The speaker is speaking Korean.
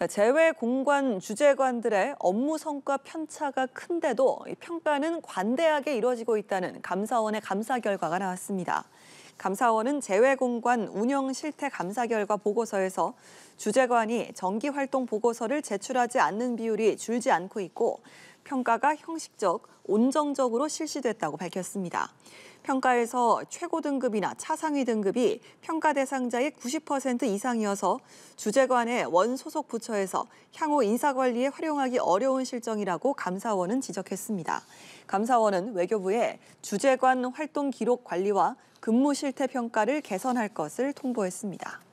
네, 재외 공관 주재관들의 업무 성과 편차가 큰데도 평가는 관대하게 이루어지고 있다는 감사원의 감사 결과가 나왔습니다. 감사원은 재외공관 운영 실태 감사 결과 보고서에서 주재관이 정기 활동 보고서를 제출하지 않는 비율이 줄지 않고 있고 평가가 형식적, 온정적으로 실시됐다고 밝혔습니다. 평가에서 최고 등급이나 차상위 등급이 평가 대상자의 90% 이상이어서 주재관의 원소속 부처에서 향후 인사관리에 활용하기 어려운 실정이라고 감사원은 지적했습니다. 감사원은 외교부에 주재관 활동 기록 관리와 근무 실태 평가를 개선할 것을 통보했습니다.